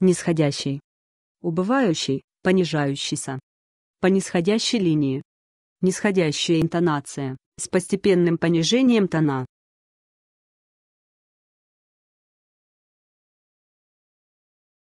нисходящий, убывающий, понижающийся, по нисходящей линии, нисходящая интонация, с постепенным понижением тона,